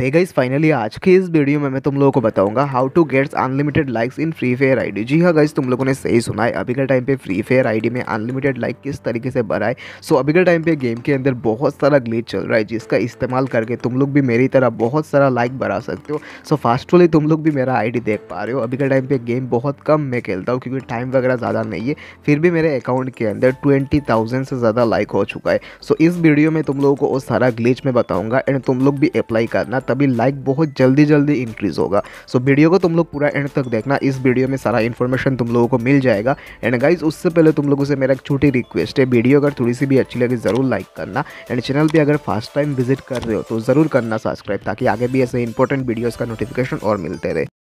है guys finally आज के इस वीडियो में मैं तुम लोगों को बताऊंगा how to gets unlimited likes in Free Fire ID जी हाँ गाइस तुम लोगों ने सही सुना है अभी के टाइम पे फ्री फायर आईडी में अनलिमिटेड लाइक किस तरीके से भरा है सो अभी के टाइम पे गेम के अंदर बहुत सारा ग्लिच चल रहा है जिसका इस्तेमाल करके तुम लोग भी मेरी तरह बहुत सारा लाइक बढ़ा सकते हो सो फास्टली तुम लोग भी मेरा आई देख पा रहे हो अभी के टाइम पर गेम बहुत कम मैं खेलता हूँ क्योंकि टाइम वगैरह ज़्यादा नहीं है फिर भी मेरे अकाउंट के अंदर ट्वेंटी से ज़्यादा लाइक हो चुका है सो इस वीडियो में तुम लोगों को वो सारा ग्लिच में बताऊँगा एंड तुम लोग भी अप्लाई करना तभी लाइक बहुत जल्दी जल्दी इंक्रीज़ होगा सो वीडियो को तुम लोग पूरा एंड तक देखना इस वीडियो में सारा इन्फॉर्मेशन तुम लोगों को मिल जाएगा एंड गाइज उससे पहले तुम लोगों से मेरा एक छोटी रिक्वेस्ट है वीडियो अगर थोड़ी सी भी अच्छी लगे ज़रूर लाइक करना एंड चैनल भी अगर फर्स्ट टाइम विजिट कर रहे हो तो ज़रूर करना सब्सक्राइब ताकि आगे भी ऐसे इंपॉर्टेंट वीडियोज़ का नोटिफिकेशन और मिलते रहे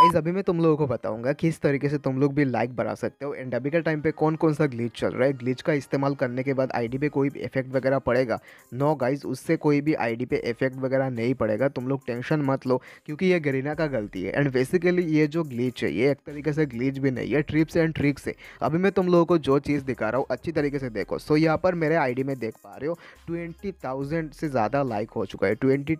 गाइज अभी मैं तुम लोगों को बताऊंगा किस तरीके से तुम लोग भी लाइक बढ़ा सकते हो एंड अभी के टाइम पे कौन कौन सा ग्लिच चल रहा है ग्लिच का इस्तेमाल करने के बाद आईडी पे कोई भी इफेक्ट वगैरह पड़ेगा नो गाइज उससे कोई भी आईडी पे इफेक्ट वगैरह नहीं पड़ेगा तुम लोग टेंशन मत लो क्योंकि ये गरीना का गलती है एंड बेसिकली ये जो ग्लीच है ये एक तरीके से ग्लीच भी नहीं है ट्रिप्स एंड ट्रिक्स है अभी मैं तुम लोगों को जो चीज़ दिखा रहा हूँ अच्छी तरीके से देखो सो यहाँ पर मेरे आई में देख पा रहे हो ट्वेंटी से ज़्यादा लाइक हो चुका है ट्वेंटी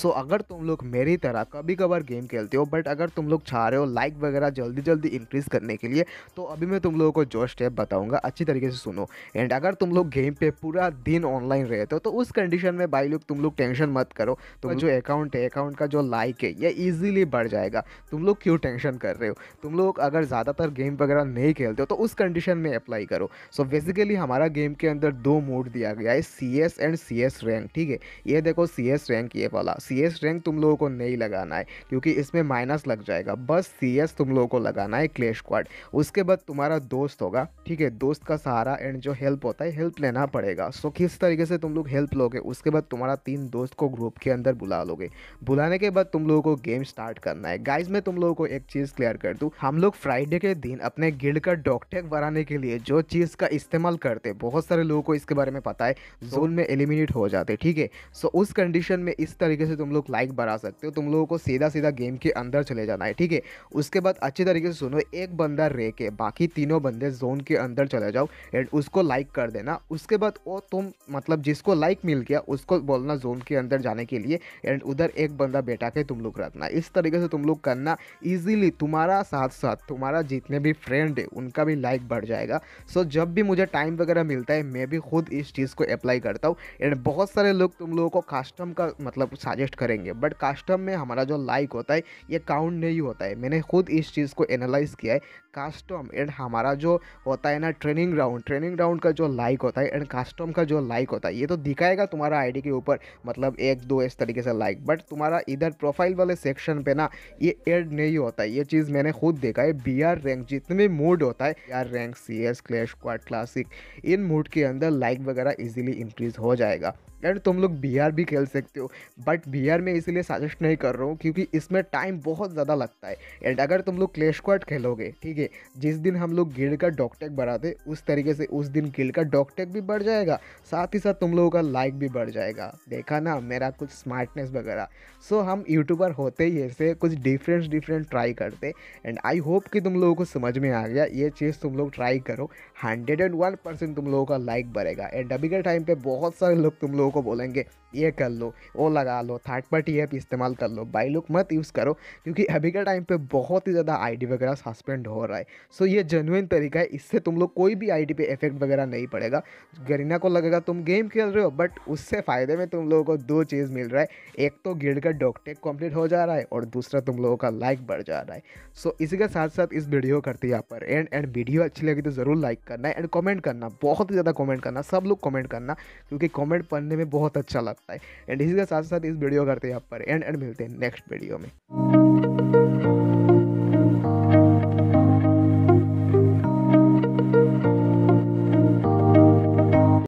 सो अगर तुम लोग मेरी तरह कभी कभार गेम खेलते हो बट अगर तुम लोग चाह रहे हो लाइक वगैरह जल्दी जल्दी इंक्रीज़ करने के लिए तो अभी मैं तुम लोगों को जो स्टेप बताऊंगा अच्छी तरीके से सुनो एंड अगर तुम लोग गेम पे पूरा दिन ऑनलाइन रहते हो तो उस कंडीशन में भाई लोग तुम लोग टेंशन मत करो तो जो अकाउंट है अकाउंट का जो लाइक है ये ईजिली बढ़ जाएगा तुम लोग क्यों टेंशन कर रहे हो तुम लोग अगर ज़्यादातर गेम वगैरह नहीं खेलते हो तो उस कंडीशन में अप्लाई करो सो बेसिकली हमारा गेम के अंदर दो मोड दिया गया है C S and C S rank ठीक है ये देखो सी एस रैंक ये वाला सी एस रैंक तुम लोगों को नहीं लगाना है क्योंकि इसमें माइनस लग जाएगा बस सी तुम लोगों को लगाना है क्लेश क्वाड उसके बाद तुम्हारा दोस्त होगा ठीक है दोस्त का सहारा एंड जो हेल्प होता है हेल्प लेना पड़ेगा सो किस तरीके से तुम लोग हेल्प लोगे उसके बाद तुम्हारा तीन दोस्त को ग्रुप के अंदर बुला लोगे बुलाने के बाद तुम लोगों को गेम स्टार्ट करना है गाइज में तुम लोगों को एक चीज़ क्लियर कर दू हम लोग फ्राइडे के दिन अपने गिल्ड का डॉक्टेक बनाने के लिए जो चीज़ का इस्तेमाल करते बहुत सारे लोगों को इसके बारे में पता है जोन में एलिमिनेट हो जाते ठीक है सो उस कंडीशन में इस तरीके से तुम लोग लाइक बढ़ा सकते हो तुम लोगों को सीधा सीधा गेम के अंदर चले जाना है ठीक है उसके बाद अच्छे तरीके से सुनो एक बंदा रह के बाकी तीनों बंदे जोन के अंदर चले जाओ एंड उसको लाइक कर देना उसके बाद वो तुम मतलब जिसको लाइक मिल गया उसको बोलना जोन के अंदर जाने के लिए एंड उधर एक बंदा बैठा के तुम लोग रखना इस तरीके से तुम लोग करना ईजिली तुम्हारा साथ साथ तुम्हारा जितने भी फ्रेंड है उनका भी लाइक बढ़ जाएगा सो so, जब भी मुझे टाइम वगैरह मिलता है मैं भी खुद इस चीज़ को अप्लाई करता हूँ एंड बहुत सारे लोग तुम लोगों को कास्टम का मतलब सजेस्ट करेंगे बट कास्टम में हमारा जो लाइक होता है ये साउंड नहीं होता है मैंने खुद इस चीज़ को एनालाइज किया है कास्टम एंड हमारा जो होता है ना ट्रेनिंग राउंड ट्रेनिंग राउंड का जो लाइक होता है एंड कास्टम का जो लाइक होता है ये तो दिखाएगा तुम्हारा आईडी के ऊपर मतलब एक दो इस तरीके से लाइक बट तुम्हारा इधर प्रोफाइल वाले सेक्शन पे ना ये एड नहीं होता है ये चीज़ मैंने खुद देखा है बी आर रैंक जितने मूड होता है B R rank C S clash squad classic इन मूड के अंदर लाइक वगैरह इजीली इंक्रीज़ हो जाएगा एंड तुम लोग बी आर भी खेल सकते हो बट बी आर में इसीलिए सजेस्ट नहीं कर रहा हूँ क्योंकि इसमें टाइम बहुत ज़्यादा लगता है एंड अगर तुम लोग क्लेश क्वाड खेलोगे ठीक है जिस दिन हम लोग गिल्ड का डॉकटेक बढ़ाते उस तरीके से उस दिन गिल्ड का डॉकटेक भी बढ़ जाएगा साथ ही साथ तुम लोगों का लाइक भी बढ़ जाएगा देखा ना मेरा कुछ स्मार्टनेस वगैरह सो हम यूट्यूबर होते ही ऐसे कुछ डिफरेंट डिफरेंट ट्राई करते एंड आई होप कि तुम लोगों को समझ में आ गया ये चीज़ तुम लोग ट्राई करो हंड्रेड एंड वन परसेंट तुम लोगों का लाइक बढ़ेगा एंड अभी के टाइम पे बहुत सारे लोग तुम लोगों को बोलेंगे ये कर लो वो लगा लो थर्ड पार्टी ऐप इस्तेमाल कर लो बाई लुक मत यूज़ करो क्योंकि अभी के टाइम पे बहुत ही ज़्यादा आईडी वगैरह सस्पेंड हो रहा है सो ये जेनुइन तरीका है इससे तुम लोग कोई भी आईडी पे इफेक्ट वगैरह नहीं पड़ेगा गरीना को लगेगा तुम गेम खेल रहे हो बट उससे फ़ायदे में तुम लोगों को दो चीज़ मिल रहा है एक तो गिल्ड का डॉकटेक कम्प्लीट हो जा रहा है और दूसरा तुम लोगों का लाइक बढ़ जा रहा है सो इसी के साथ साथ इस वीडियो करते यहाँ पर एंड एंड वीडियो अच्छी लगी तो ज़रूर लाइक करना एंड कॉमेंट करना बहुत ही ज़्यादा कॉमेंट करना सब लोग कॉमेंट करना क्योंकि कॉमेंट पढ़ने में बहुत अच्छा लगता है सकता है एंड इसी के साथ साथ इस वीडियो करते हैं यहाँ पर एंड एंड मिलते हैं नेक्स्ट वीडियो में